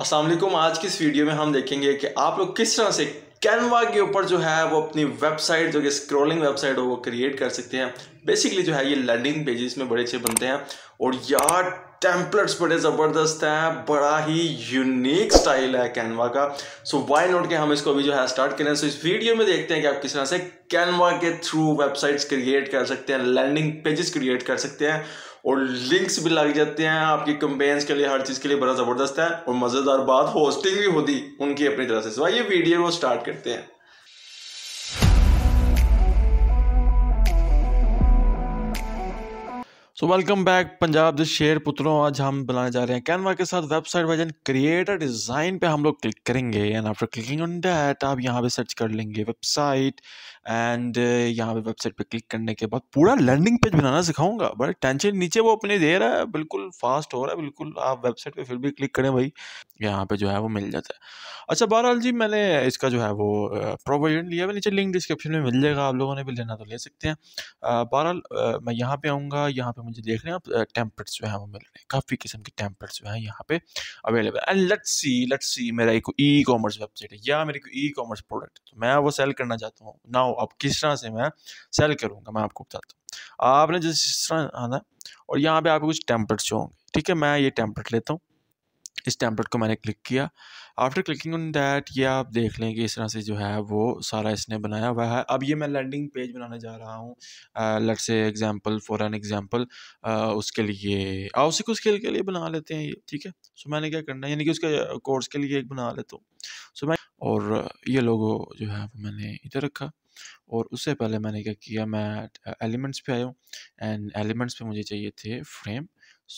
असलम आज की इस वीडियो में हम देखेंगे कि आप लोग किस तरह से कैनवा के ऊपर जो है वो अपनी वेबसाइट जो कि स्क्रॉलिंग वेबसाइट हो वो क्रिएट कर सकते हैं बेसिकली जो है ये लैंडिंग पेजेस में बड़े अच्छे बनते हैं और यार टेम्पलेट्स बड़े ज़बरदस्त हैं बड़ा ही यूनिक स्टाइल है कैनवा का सो वाई नोट के हम इसको अभी जो है स्टार्ट करें सो इस वीडियो में देखते हैं कि आप किस तरह से कैनवा के थ्रू वेबसाइट्स क्रिएट कर सकते हैं लैंडिंग पेजेस क्रिएट कर सकते हैं और लिंक्स भी लग जाते हैं आपकी कंपेन्स के लिए हर चीज़ के लिए बड़ा ज़बरदस्त है और मज़ेदार बात होस्टिंग भी होती उनकी अपनी तरह से सिवा ये वीडियो को स्टार्ट करते हैं so welcome back Punjab this share पुत्रों आज हम बनाने जा रहे हैं कैनवा के साथ वेबसाइट वर्जन क्रिएटर डिज़ाइन पे हम लोग क्लिक करेंगे and after clicking on that आप यहाँ पे सर्च कर लेंगे वेबसाइट एंड uh, यहाँ पे वेबसाइट पे क्लिक करने के बाद पूरा लैंडिंग पेज बनाना सिखाऊंगा बट टेंशन नीचे वो अपने दे रहा है बिल्कुल फास्ट हो रहा है बिल्कुल आप वेबसाइट पर फिर भी क्लिक करें भाई यहाँ पर जो है वो मिल जाता है अच्छा बहरहाल जी मैंने इसका जो है वो प्रोविजन uh, लिया है नीचे लिंक डिस्क्रिप्शन में मिल जाएगा आप लोगों ने भी लेना तो ले सकते हैं बहरहाल मैं यहाँ पर आऊँगा यहाँ पर मुझे देख रहे हैं आप टेम्पलेट्स जो है वो मिल रहे हैं काफ़ी किस्म के टेम्पलेट्स जो हैं यहाँ पे available and let's see let's see मेरा एक ई कॉमर्स वेबसाइट है या मेरे को ई कॉमर्स प्रोडक्ट है तो मैं वो सेल करना चाहता हूँ ना अब किस तरह से मैं सेल करूँगा मैं आपको बताता हूँ आपने जिस तरह आना और यहाँ पर आपको कुछ टेम्पलेट्स जो होंगे ठीक है मैं ये टेम्पलेट लेता हूँ इस टैंपलेट को मैंने क्लिक किया आफ्टर क्लिकिंग ऑन दैट ये आप देख लें कि इस तरह से जो है वो सारा इसने बनाया हुआ है अब ये मैं लैंडिंग पेज बनाने जा रहा हूँ लट से एग्जाम्पल फॉर एन एग्जाम्पल उसके लिए आ उसी को स्केल के लिए बना लेते हैं ये ठीक है सो मैंने क्या करना है यानी कि उसके कोर्स के लिए एक बना लेता हूँ सो मैं और ये लोगो जो है वो मैंने इधर रखा और उससे पहले मैंने क्या किया मैं एलिमेंट्स पे आया हूँ एंड एलिमेंट्स पे मुझे चाहिए थे फ्रेम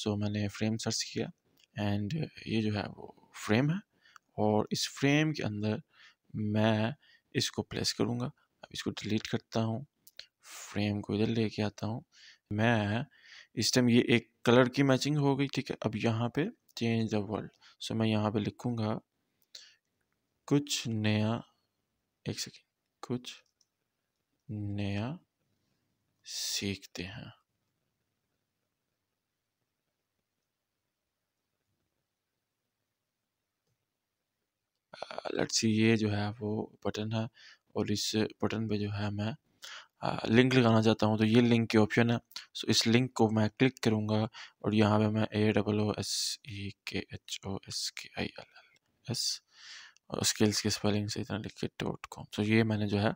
सो मैंने फ्रेम सर्च किया एंड ये जो है वो फ्रेम है और इस फ्रेम के अंदर मैं इसको प्लेस करूँगा अब इसको डिलीट करता हूँ फ्रेम को इधर लेके आता हूँ मैं इस टाइम ये एक कलर की मैचिंग हो गई ठीक है अब यहाँ पे चेंज द वर्ल्ड सो मैं यहाँ पे लिखूँगा कुछ नया एक सेकेंड कुछ नया सीखते हैं लेट्स सी ये जो है वो बटन है और इस बटन पे जो है मैं लिंक लगाना चाहता हूँ तो ये लिंक के ऑप्शन है सो इस लिंक को मैं क्लिक करूँगा और यहाँ पे मैं A double O S E के H O S K I L L S और स्किल्स की स्पेलिंग से इतना लिख के डॉट कॉम सो ये मैंने जो है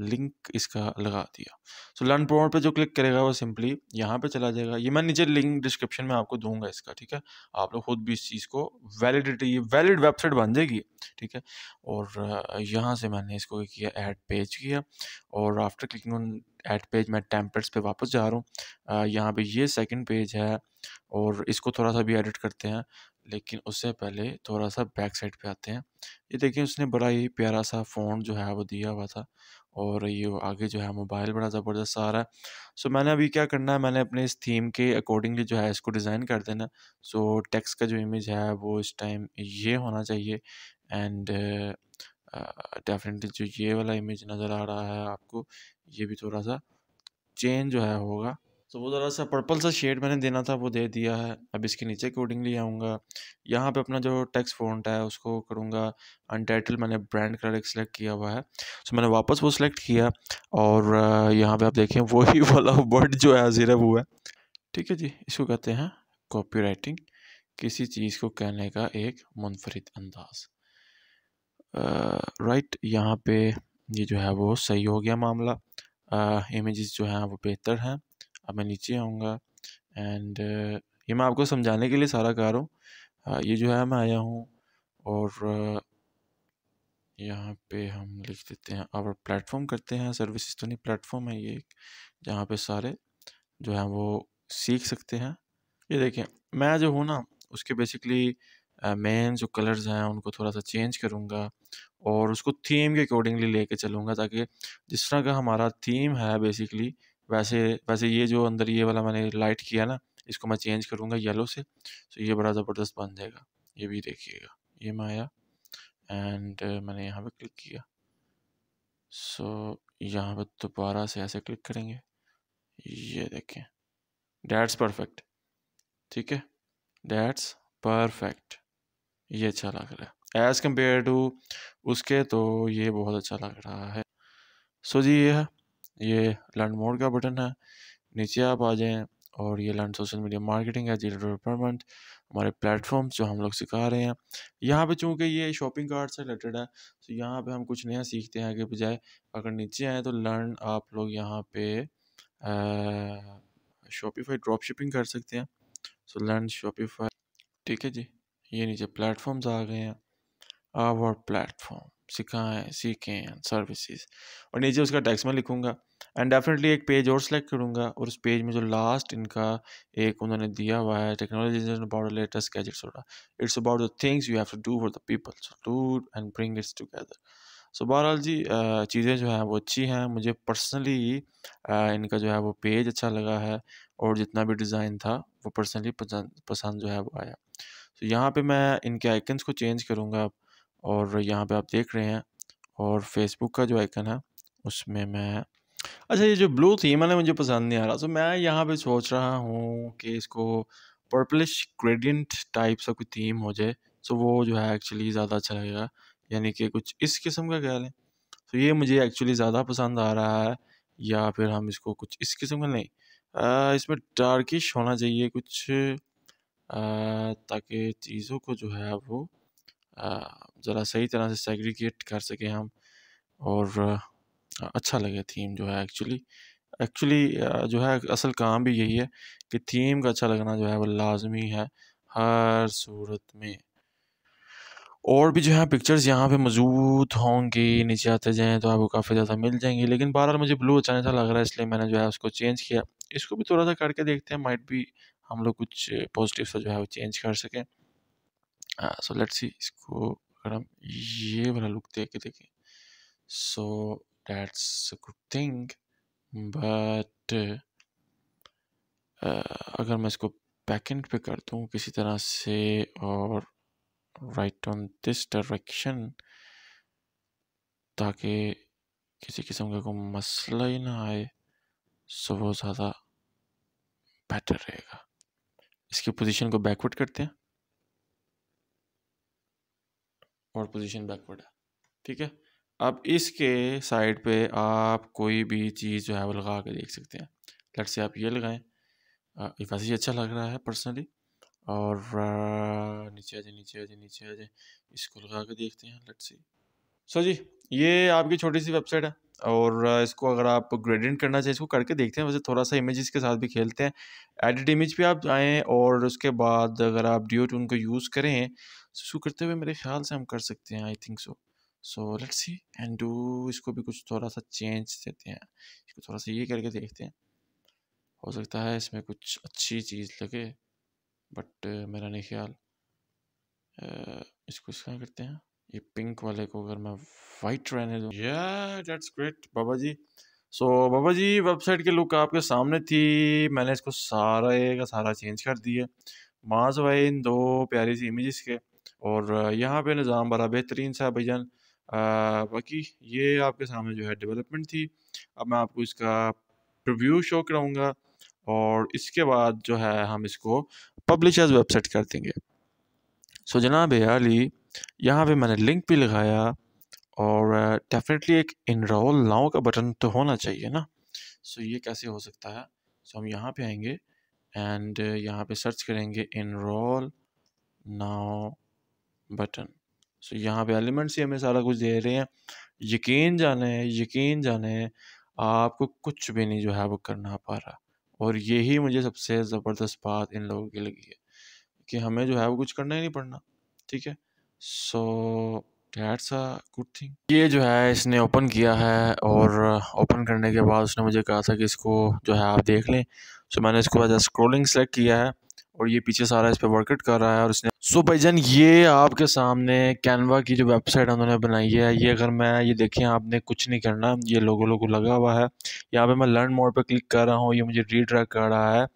लिंक इसका लगा दिया सो लर्न प्रोमोट पे जो क्लिक करेगा वो सिंपली यहाँ पे चला जाएगा ये मैं नीचे लिंक डिस्क्रिप्शन में आपको दूंगा इसका ठीक है आप लोग खुद भी इस चीज़ को वैलिडिटी वैलिड वेबसाइट बन जाएगी ठीक है और यहाँ से मैंने इसको किया ऐड पेज किया और after clicking on add page मैं टेम्पलेट्स पे वापस जा रहा हूँ यहाँ पे ये सेकंड पेज है और इसको थोड़ा सा भी एडिट करते हैं लेकिन उससे पहले थोड़ा सा बैक साइड पे आते हैं ये देखिए उसने बड़ा ही प्यारा सा फ़ोन जो है वो दिया हुआ था और ये आगे जो है मोबाइल बड़ा ज़बरदस्त आ रहा है सो मैंने अभी क्या करना है मैंने अपने इस थीम के अकॉर्डिंगली जो है इसको डिज़ाइन कर देना सो टेक्स का जो इमेज है वो इस टाइम ये होना चाहिए एंड डेफिनेटली जो ये वाला इमेज नज़र आ रहा है आपको ये भी थोड़ा सा चेंज जो है होगा तो वो ज़रा सा पर्पल सा शेड मैंने देना था वो दे दिया है अब इसके नीचे अकॉर्डिंगली आऊँगा यहाँ पे अपना जो टेक्स्ट फॉन्ट है उसको करूँगा अनटाइटल मैंने ब्रांड कलर एक सिलेक्ट किया हुआ है सो मैंने वापस वो सिलेक्ट किया और यहाँ पे आप देखें वही वाला वर्ड जो है जीरा हुआ है ठीक है जी इसको कहते हैं कॉपी किसी चीज़ को कहने का एक मुनफरद अंदाज़ राइट यहाँ पे ये जो है वो सही हो गया मामला इमेज़ जो हैं वो बेहतर हैं अब मैं नीचे आऊँगा एंड ये मैं आपको समझाने के लिए सारा कर रहा हूँ ये जो है मैं आया हूँ और यहाँ पे हम लिख देते हैं और प्लेटफॉर्म करते हैं सर्विसेज तो नहीं प्लेटफॉर्म है ये एक जहाँ पे सारे जो है वो सीख सकते हैं ये देखें मैं जो हूँ ना उसके बेसिकली मेन जो कलर्स हैं उनको थोड़ा सा चेंज करूँगा और उसको थीम के अकॉर्डिंगली लेके चलूँगा ताकि जिस तरह का हमारा थीम है बेसिकली वैसे वैसे ये जो अंदर ये वाला मैंने लाइट किया ना इसको मैं चेंज करूँगा येलो से सो तो ये बड़ा ज़बरदस्त बन जाएगा ये भी देखिएगा ये मैं आया एंड मैंने यहाँ पे क्लिक किया सो so, यहाँ पे दोबारा से ऐसे क्लिक करेंगे ये देखें डैट्स परफेक्ट ठीक है डैट्स परफेक्ट ये अच्छा लग रहा है एज़ कम्पेयर टू उसके तो ये बहुत अच्छा लग रहा है सो so, जी ये है ये लर्न मोड का बटन है नीचे आप आ जाएँ और ये लर्न सोशल मीडिया मार्केटिंग है जीरो डेवलपमेंट हमारे प्लेटफॉर्म्स जो हम लोग सिखा रहे हैं यहाँ पे चूँकि ये शॉपिंग कार्ड से रिलेटेड है तो यहाँ पे हम कुछ नया सीखते हैं कि बजाय अगर नीचे आए तो लर्न आप लोग यहाँ पे शॉपिफाई ड्रॉप शिपिंग कर सकते हैं सो लर्न शॉपिफाई ठीक है जी ये नीचे प्लेटफॉर्म्स आ गए हैं आवर प्लेटफॉर्म सिखाएं सीखें एंड सर्विसेज और नीचे उसका टैक्स में लिखूंगा एंड डेफिनेटली एक पेज और सेलेक्ट करूंगा और उस पेज में जो लास्ट इनका एक उन्होंने दिया हुआ है technology about latest gadgets it's about the things you have to do for the people so do and bring its together so बहरहाल जी चीज़ें जो हैं वो अच्छी हैं मुझे पर्सनली इनका जो है वो पेज अच्छा लगा है और जितना भी डिज़ाइन था वो पर्सनली पसंद पसंद जो है वो आया तो so, यहाँ पे मैं इनके आइकन्स को चेंज करूँगा और यहाँ पे आप देख रहे हैं और फेसबुक का जो आइकन है उसमें मैं अच्छा ये जो ब्लू थीम है ना मुझे पसंद नहीं आ रहा तो मैं यहाँ पे सोच रहा हूँ कि इसको पर्पलिश ग्रेडियंट टाइप सा कोई थीम हो जाए तो वो जो है एक्चुअली ज़्यादा अच्छा लगेगा यानी कि कुछ इस किस्म का कह लें तो ये मुझे एक्चुअली ज़्यादा पसंद आ रहा है या फिर हम इसको कुछ इस किस्म का नहीं आ, इसमें डार्किश होना चाहिए कुछ ताकि चीज़ों को जो है वो ज़रा सही तरह से सेग्रीगेट कर सकें हम और अच्छा लगे थीम जो है एक्चुअली एक्चुअली जो है असल काम भी यही है कि थीम का अच्छा लगना जो है वो लाजमी है हर सूरत में और भी जो है पिक्चर्स यहाँ पे मौजूद होंगे नीचे आते जाएँ तो आपको काफ़ी ज़्यादा मिल जाएंगी लेकिन बार बार मुझे ब्लू अच्छा नहीं लग रहा है इसलिए मैंने जो है उसको चेंज किया इसको भी थोड़ा सा करके देखते हैं माइट भी हम लोग कुछ पॉजिटिव सा जो है वो चेंज कर सकें हाँ, सो लेट्स सी इसको अगर हम ये वाला लुक दे के देखें so that's a good thing but अगर मैं इसको बैकेंड पे कर दूँ किसी तरह से और राइट ऑन दिस डायरेक्शन ताकि किसी किस्म का कोई मसला ही ना आए सो वो ज़्यादा बेटर रहेगा इसकी पोजीशन को बैकवर्ड करते हैं और पोजीशन बैकवर्ड है ठीक है अब इसके साइड पे आप कोई भी चीज़ जो है वो लगा के देख सकते हैं लट से आप ये लगाएं ये वैसे ही अच्छा लग रहा है पर्सनली और नीचे आ जाए नीचे आ जाए नीचे आ जाए इसको लगा के देखते हैं लट से सो जी ये आपकी छोटी सी वेबसाइट है और इसको अगर आप ग्रेडियंट करना चाहिए इसको करके देखते हैं वैसे थोड़ा सा इमेजेस के साथ भी खेलते हैं एडिट इमेज पे आप आएँ और उसके बाद अगर आप डिओ टून को यूज़ करें इसको करते हुए मेरे ख्याल से हम कर सकते हैं I think so so let's see and do इसको भी कुछ थोड़ा सा चेंज देते हैं इसको थोड़ा सा ये करके देखते हैं हो सकता है इसमें कुछ अच्छी चीज़ लगे बट मेरा नहीं ख्याल इसको इसका करते हैं ये पिंक वाले को अगर मैं वाइट रहने दूँ या that's great Baba ji so so, Baba ji website की लुक आपके सामने थी मैंने इसको सारा का सारा चेंज कर दिया माज भाई इन दो प्यारी सी इमेजेस के और यहाँ पे निज़ाम बड़ा बेहतरीन सा भैया बाकी ये आपके सामने जो है डेवलपमेंट थी अब मैं आपको इसका प्रिव्यू शो कराऊँगा और इसके बाद जो है हम इसको पब्लिशर्स वेबसाइट कर देंगे सो जनाब अली यहाँ पे मैंने लिंक भी लगाया और डेफिनेटली एक इनरोल नाव का बटन तो होना चाहिए ना सो so, ये कैसे हो सकता है सो so, हम यहाँ पे आएंगे एंड यहाँ पे सर्च करेंगे enroll now button so so, यहाँ पे एलिमेंट्स ही हमें सारा कुछ दे रहे हैं यकीन जाने यकीन जाने आपको कुछ भी नहीं जो है वो करना पा रहा और यही मुझे सबसे ज़बरदस्त बात इन लोगों की लगी है कि हमें जो है वो कुछ करना ही नहीं पड़ना ठीक है so that's a good thing ये जो है इसने ओपन किया है और ओपन करने के बाद उसने मुझे कहा था कि इसको जो है आप देख लें सो मैंने इसको एज स्क्रोलिंग सेलेक्ट किया है और ये पीछे सारा इस पर वर्कआउट कर रहा है और इसने सो so, भाईजान ये आपके सामने कैनवा की जो वेबसाइट उन्होंने बनाई है ये अगर मैं ये देखें आपने कुछ नहीं करना ये लोगों को लगा हुआ है यहाँ पे मैं लर्न मोड पे क्लिक कर रहा हूँ ये मुझे रीड्रैक कर रहा है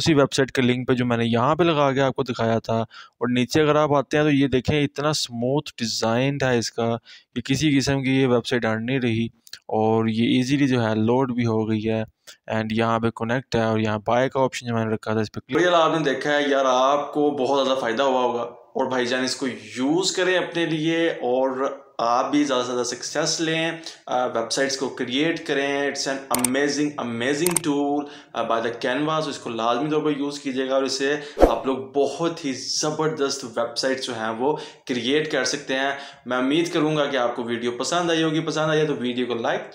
उसी वेबसाइट के लिंक पे जो मैंने यहाँ पे लगा के आपको दिखाया था और नीचे अगर आप आते हैं तो ये देखें इतना स्मूथ डिज़ाइन है इसका कि किसी किस्म की ये वेबसाइट हट नहीं रही और ये इजीली जो है लोड भी हो गई है एंड यहाँ पे कनेक्ट है और यहाँ बाय का ऑप्शन जो मैंने रखा था इस पर आपने देखा है यार आपको बहुत ज़्यादा फ़ायदा हुआ होगा और भाईजान इसको यूज़ करें अपने लिए और आप भी ज़्यादा से ज़्यादा सक्सेस लें वेबसाइट्स को क्रिएट करें it's an amazing amazing tool by the canvas इसको लाजमी तौर पर यूज़ कीजिएगा और इसे आप लोग बहुत ही ज़बरदस्त वेबसाइट्स जो हैं वो क्रिएट कर सकते हैं मैं उम्मीद करूँगा कि आपको वीडियो पसंद आई होगी पसंद आई है तो वीडियो को लाइक